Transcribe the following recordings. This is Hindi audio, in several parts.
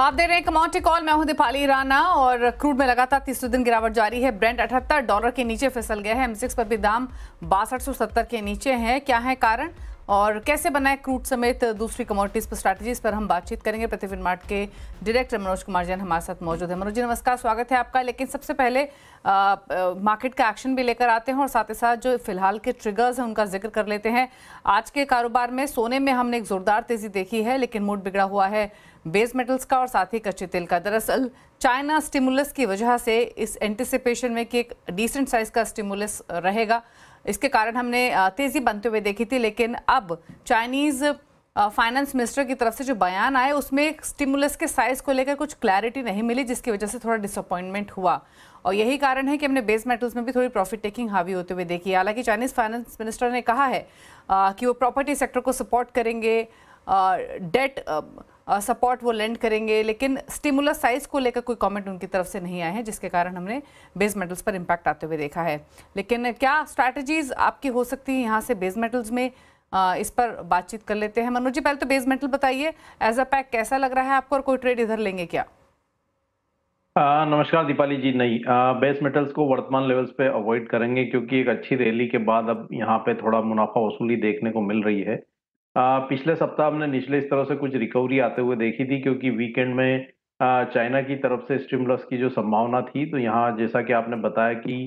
आप दे रहे हैं कमोटी कॉल मैं हूं दीपाली राणा और क्रूड में लगातार तीसरे दिन गिरावट जारी है ब्रांड अठहत्तर डॉलर के नीचे फिसल गया है एम पर भी दाम बासठ के नीचे है क्या है कारण और कैसे बनाए क्रूड समेत दूसरी कमोडिटीज़ पर स्ट्रैटेजीज पर हम बातचीत करेंगे प्रतिविन मार्ट के डायरेक्टर मनोज कुमार जैन हमारे साथ मौजूद है मनोज जी नमस्कार स्वागत है आपका लेकिन सबसे पहले मार्केट का एक्शन भी लेकर आते हैं और साथ ही साथ जो फिलहाल के ट्रिगर्स हैं उनका जिक्र कर लेते हैं आज के कारोबार में सोने में हमने एक ज़ोरदार तेज़ी देखी है लेकिन मूड बिगड़ा हुआ है बेस मेटल्स का और साथ ही कच्चे तेल का दरअसल चाइना स्टिमुलस की वजह से इस एंटिसिपेशन में कि एक डिसेंट साइज़ का स्टिमुलस रहेगा इसके कारण हमने तेजी बनते हुए देखी थी लेकिन अब चाइनीज फाइनेंस मिनिस्टर की तरफ से जो बयान आए उसमें स्टिमुलस के साइज को लेकर कुछ क्लैरिटी नहीं मिली जिसकी वजह से थोड़ा डिसअपॉइंटमेंट हुआ और यही कारण है कि हमने बेस मेटल्स में भी थोड़ी प्रॉफिट टेकिंग हावी होते हुए देखी हालांकि चाइनीज फाइनेंस मिनिस्टर ने कहा है आ, कि वो प्रॉपर्टी सेक्टर को सपोर्ट करेंगे डेट सपोर्ट वो लेंड करेंगे लेकिन स्टिमुलस साइज को लेकर कोई कमेंट उनकी तरफ से नहीं आए हैं जिसके कारण हमने बेस मेटल्स पर इम्पैक्ट आते हुए देखा है लेकिन क्या स्ट्रैटेजीज आपकी हो सकती है यहाँ से बेस मेटल्स में आ, इस पर बातचीत कर लेते हैं मनोज जी पहले तो बेस मेटल बताइए एज अ पैक कैसा लग रहा है आपको और कोई ट्रेड इधर लेंगे क्या आ, नमस्कार दीपाली जी नहीं आ, बेस मेटल्स को वर्तमान लेवल्स पे अवॉइड करेंगे क्योंकि एक अच्छी रैली के बाद अब यहाँ पे थोड़ा मुनाफा वसूली देखने को मिल रही है पिछले सप्ताह हमने निचले तरह से कुछ रिकवरी आते हुए देखी थी क्योंकि वीकेंड में चाइना की तरफ से स्टिमुलस की जो संभावना थी तो यहाँ जैसा कि आपने बताया कि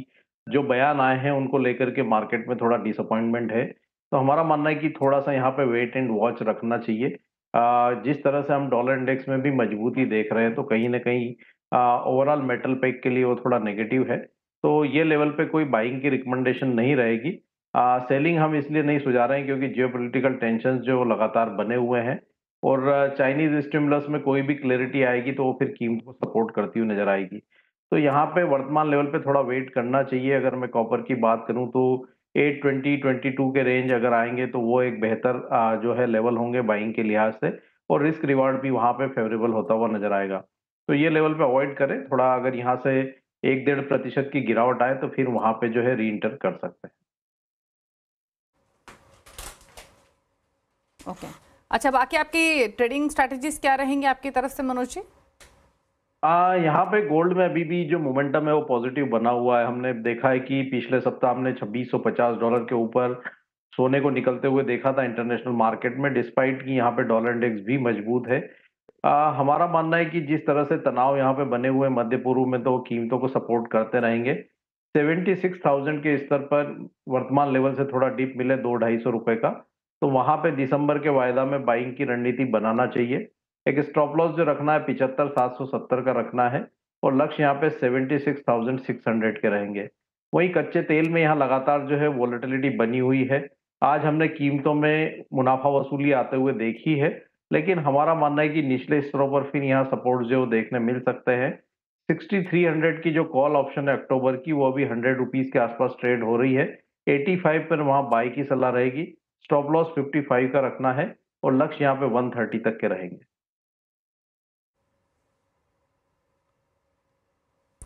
जो बयान आए हैं उनको लेकर के मार्केट में थोड़ा डिसअपॉइंटमेंट है तो हमारा मानना है कि थोड़ा सा यहाँ पे वेट एंड वॉच रखना चाहिए जिस तरह से हम डॉलर इंडेक्स में भी मजबूती देख रहे हैं तो कहीं ना कहीं ओवरऑल मेटल पैक के लिए वो थोड़ा नेगेटिव है तो ये लेवल पे कोई बाइंग की रिकमेंडेशन नहीं रहेगी सेलिंग हम इसलिए नहीं सुझा रहे हैं क्योंकि जियोपॉलिटिकल टेंशन जो लगातार बने हुए हैं और चाइनीज स्टिमुलस में कोई भी क्लैरिटी आएगी तो वो फिर कीमत को सपोर्ट करती हुई नजर आएगी तो यहाँ पे वर्तमान लेवल पे थोड़ा वेट करना चाहिए अगर मैं कॉपर की बात करूँ तो एट ट्वेंटी ट्वेंटी टू के रेंज अगर आएंगे तो वो एक बेहतर जो है लेवल होंगे बाइंग के लिहाज से और रिस्क रिवार्ड भी वहाँ पे फेवरेबल होता हुआ नजर आएगा तो ये लेवल पे अवॉइड करें थोड़ा अगर यहाँ से एक डेढ़ प्रतिशत की गिरावट आए तो फिर वहाँ पे जो है री इंटर कर सकते हैं ओके अच्छा बाकी आपकी ट्रेडिंग स्ट्रेटेजी क्या रहेंगे आपकी तरफ से मनोज जी आ, यहाँ पे गोल्ड में अभी भी जो मोमेंटम है वो पॉजिटिव बना हुआ है हमने देखा है कि पिछले सप्ताह हमने 2650 डॉलर के ऊपर सोने को निकलते हुए देखा था इंटरनेशनल मार्केट में डिस्पाइट कि यहाँ पे डॉलर इंडेक्स भी मजबूत है आ, हमारा मानना है कि जिस तरह से तनाव यहाँ पे बने हुए मध्य पूर्व में तो कीमतों को सपोर्ट करते रहेंगे 76,000 के स्तर पर वर्तमान लेवल से थोड़ा डीप मिले दो ढाई सौ रुपए का तो वहां पे दिसंबर के वायदा में बाइंग की रणनीति बनाना चाहिए एक स्टॉप लॉस जो रखना है पिछहत्तर सात सौ सत्तर का रखना है और लक्ष्य यहाँ पे seventy six thousand six hundred के रहेंगे वहीं कच्चे तेल में यहाँ लगातार जो है वॉलिटिलिटी बनी हुई है आज हमने कीमतों में मुनाफा वसूली आते हुए देखी है लेकिन हमारा मानना है कि निचले स्तरों पर फिर यहाँ सपोर्ट जो देखने मिल सकते हैं 6300 की जो कॉल ऑप्शन है अक्टूबर की वो अभी हंड्रेड रुपीज के आसपास ट्रेड हो रही है 85 पर वहाँ बाई की सलाह रहेगी स्टॉप लॉस 55 का रखना है और लक्ष्य यहाँ पे 130 तक के रहेंगे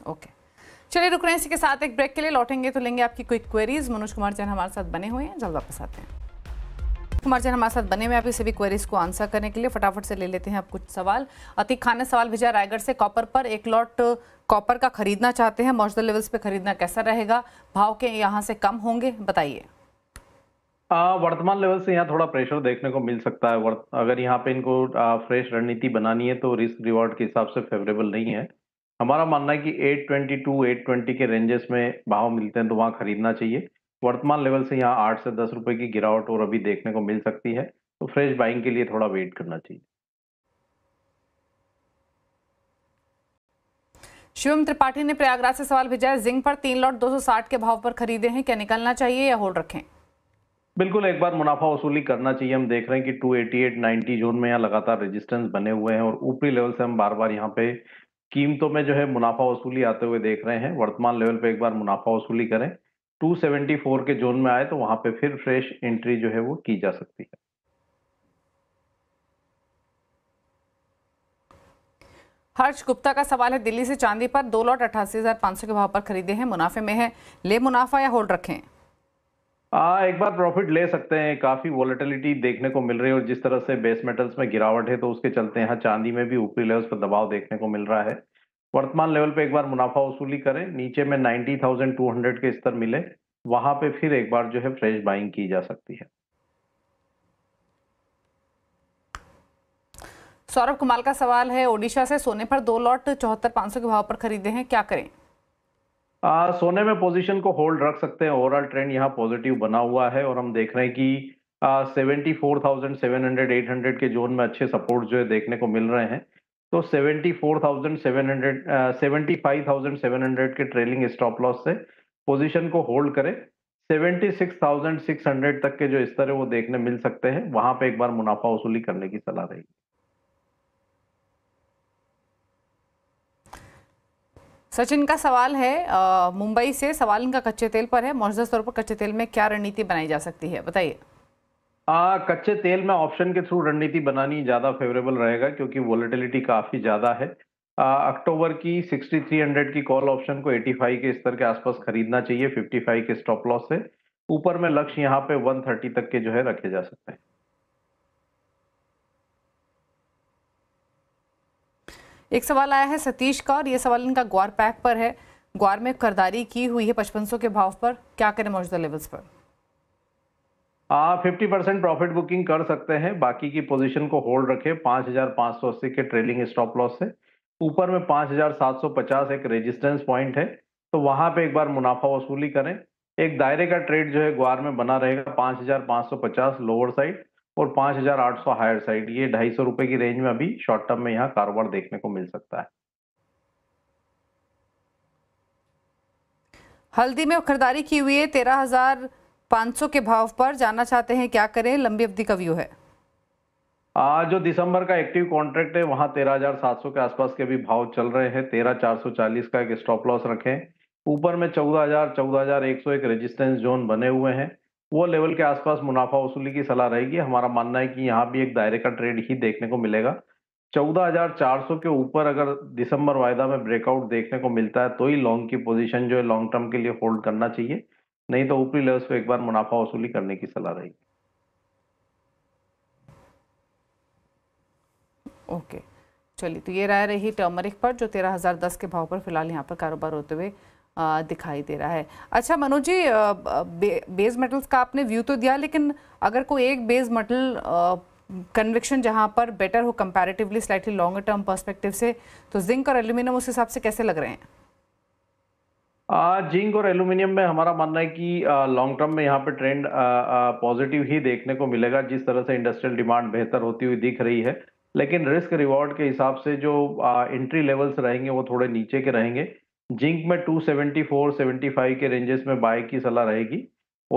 ओके okay. चलिए रुक रहे हैं इसी के साथ एक ब्रेक के लिए लौटेंगे तो लेंगे आपकी क्विक क्वेरीज मनोज कुमार जैन हमारे साथ बने हुए हैं जल्द वापस आते हैं कुमार जैन हमारे साथ बने हुए आप सभी क्वेरीज को आंसर करने के लिए फटाफट से ले लेते हैं आप कुछ सवाल अतीक खान ने सवाल भेजा रायगढ़ से कॉपर पर एक लॉट कॉपर का खरीदना चाहते हैं मौजूदा लेवल्स पे खरीदना कैसा रहेगा भाव के यहाँ से कम होंगे बताइए हाँ, वर्तमान लेवल से यहाँ थोड़ा प्रेशर देखने को मिल सकता है अगर यहाँ पे इनको आ, फ्रेश रणनीति बनानी है तो रिस्क रिवॉर्ड के हिसाब से फेवरेबल नहीं है हमारा मानना है कि 822, 820 के रेंजेस में भाव मिलते हैं तो वहाँ खरीदना चाहिए वर्तमान लेवल से यहाँ आठ से दस रुपए की गिरावट और अभी देखने को मिल सकती है तो फ्रेश बाइंग के लिए थोड़ा वेट करना चाहिए शिवम त्रिपाठी ने प्रयागराज से सवाल भेजा है जिंक पर तीन लॉट 260 के भाव पर खरीदे हैं क्या निकलना चाहिए या होल्ड रखें बिल्कुल एक बार मुनाफा वसूली करना चाहिए हम देख रहे हैं कि 288 90 जोन में यहाँ लगातार रेजिस्टेंस बने हुए हैं और ऊपरी लेवल से हम बार बार यहाँ पे कीमतों में जो है मुनाफा वसूली आते हुए देख रहे हैं वर्तमान लेवल पे एक बार मुनाफा वसूली करें 274 के जोन में आए तो वहां पे फिर फ्रेश एंट्री जो है वो की जा सकती है हर्ष गुप्ता का सवाल है दिल्ली से चांदी पर दो लॉट अठासी हजार सौ के भाव पर खरीदे हैं मुनाफे में है ले मुनाफा या होल्ड रखें आ, हाँ, एक बार प्रॉफिट ले सकते हैं काफी वॉलिटिलिटी देखने को मिल रही है और जिस तरह से बेस मेटल्स में गिरावट है तो उसके चलते यहाँ चांदी में भी ऊपरी लेवल्स पर दबाव देखने को मिल रहा है वर्तमान लेवल पे एक बार मुनाफा वसूली करें नीचे में 90,200 के स्तर मिले वहां पे फिर एक बार जो है फ्रेश बाइंग की जा सकती है सौरभ कुमार का सवाल है ओडिशा से सोने पर दो लॉट चौहत्तर के भाव पर खरीदे हैं क्या करें आ, सोने में पोजीशन को होल्ड रख सकते हैं ओवरऑल ट्रेंड यहाँ पॉजिटिव बना हुआ है और हम देख रहे हैं कि seventy four thousand seven hundred eight hundred के जोन में अच्छे सपोर्ट जो है देखने को मिल रहे हैं तो seventy four thousand seven hundred seventy five thousand seven hundred के ट्रेलिंग स्टॉप लॉस से पोजिशन को होल्ड करें seventy six thousand six hundred तक के जो स्तर है वो देखने मिल सकते हैं वहां पे एक बार मुनाफा वसूली करने की सलाह रहेगी सचिन का सवाल है मुंबई से सवाल इनका कच्चे तेल पर है मौजूदा तौर पर कच्चे तेल में क्या रणनीति बनाई जा सकती है बताइए आ, कच्चे तेल में ऑप्शन के थ्रू रणनीति बनानी ज़्यादा फेवरेबल रहेगा क्योंकि वॉलिटिलिटी काफ़ी ज़्यादा है अक्टूबर की 6300 की कॉल ऑप्शन को 85 के स्तर के आसपास खरीदना चाहिए 55 के स्टॉप लॉस से ऊपर में लक्ष्य यहाँ पे 130 तक के जो है रखे जा सकते हैं एक सवाल आया है सतीश का और ये सवाल इनका ग्वार पैक पर है ग्वार में करदारी की हुई है पचपन के भाव पर क्या करें मौजूदा लेवल्स पर फिफ्टी परसेंट प्रॉफिट बुकिंग कर सकते हैं बाकी की पोजीशन को होल्ड रखें पाँच हजार पाँच सौ अस्सी के ट्रेलिंग स्टॉप लॉस से ऊपर में पाँच हजार सात सौ पचास एक रेजिस्टेंस पॉइंट है तो वहां पे एक बार मुनाफा वसूली करें एक दायरे का ट्रेड जो है ग्वार में बना रहेगा पाँच हजार पाँच सौ पचास लोअर साइड और 5,800 हायर साइड ये ढाई सौ रुपए की रेंज में अभी शॉर्ट टर्म में यहाँ कारोबार देखने को मिल सकता है हल्दी में खरीदारी की हुई है तेरह हजार पाँच सौ के भाव पर जानना चाहते हैं क्या करें लंबी अवधि का व्यू है आ, जो दिसंबर का एक्टिव कॉन्ट्रैक्ट है वहां तेरह हजार सात सौ के आसपास के भी भाव चल रहे हैं तेरह चार सौ चालीस का एक स्टॉप लॉस रखें ऊपर में चौदह हजार चौदह हजार एक सौ एक रेजिस्टेंस जोन बने हुए हैं वो लेवल के आसपास मुनाफा वसूली की सलाह रहेगी हमारा मानना है कि यहाँ भी एक दायरे का ट्रेड ही देखने को मिलेगा 14,400 के ऊपर अगर दिसंबर वायदा में ब्रेकआउट देखने को मिलता है तो ही लॉन्ग की पोजीशन जो है लॉन्ग टर्म के लिए होल्ड करना चाहिए नहीं तो ऊपरी लेवल्स पे एक बार मुनाफा वसूली करने की सलाह रहेगी ओके चलिए तो ये राय रही टर्मरिक पर जो 13,010 के भाव पर फिलहाल यहाँ पर कारोबार होते हुए दिखाई दे रहा है अच्छा मनोज जी बेस मेटल्स का आपने व्यू तो दिया लेकिन अगर कोई एक बेस मेटल कन्विक्शन जहाँ पर बेटर हो comparatively slightly longer term perspective से तो जिंक और एल्यूमिनियम उस हिसाब से कैसे लग रहे हैं जिंक और एल्यूमिनियम में हमारा मानना है कि लॉन्ग टर्म में यहाँ पे ट्रेंड पॉजिटिव ही देखने को मिलेगा जिस तरह से इंडस्ट्रियल डिमांड बेहतर होती हुई दिख रही है लेकिन रिस्क रिवॉर्ड के हिसाब से जो एंट्री लेवल्स रहेंगे वो थोड़े नीचे के रहेंगे जिंक में 274 75 के रेंजेस में बाय की सलाह रहेगी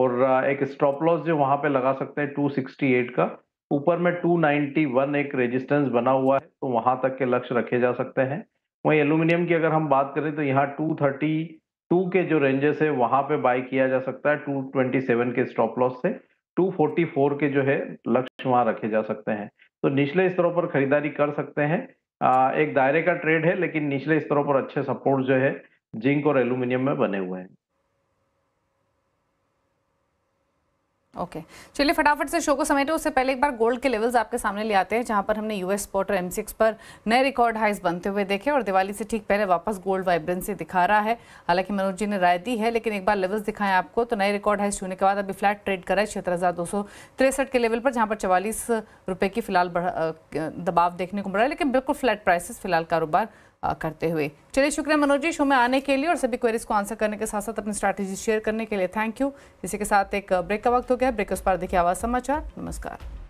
और एक स्टॉप लॉस जो वहां पे लगा सकते हैं 268 का ऊपर में 291 एक रेजिस्टेंस बना हुआ है तो वहां तक के लक्ष्य रखे जा सकते हैं वहीं एल्यूमिनियम की अगर हम बात करें तो यहाँ 232 के जो रेंजेस है वहां पे बाय किया जा सकता है 227 के स्टॉप लॉस से 244 के जो है लक्ष्य वहां रखे जा सकते हैं तो निचले स्तरों पर खरीदारी कर सकते हैं एक दायरे का ट्रेड है लेकिन निचले स्तरों पर अच्छे सपोर्ट जो है जिंक और एल्यूमिनियम में बने हुए हैं ओके चलिए फटाफट से शो को समेटे उससे पहले एक बार गोल्ड के लेवल्स आपके सामने ले आते हैं जहां पर हमने यूएस स्पॉट और एम पर नए रिकॉर्ड हाइस बनते हुए देखे और दिवाली से ठीक पहले वापस गोल्ड वाइब्रेंसी दिखा रहा है हालांकि मनोज जी ने राय दी है लेकिन एक बार लेवल्स दिखाएं आपको तो नए रिकॉर्ड हाइस छूने के बाद अभी फ्लैट ट्रेड करा है छिहत्तर के लेवल पर जहाँ पर चवालीस रुपये की फिलहाल दबाव देखने को मिल रहा है लेकिन बिल्कुल फ्लैट प्राइसेस फिलहाल कारोबार करते हुए चलिए शुक्रिया मनोज जी शो में आने के लिए और सभी क्वेरीज को आंसर करने के साथ साथ अपनी स्ट्रैटेजी शेयर करने के लिए थैंक यू इसी के साथ एक ब्रेक का वक्त हो गया ब्रेक उस पर देखिए आवाज़ समाचार नमस्कार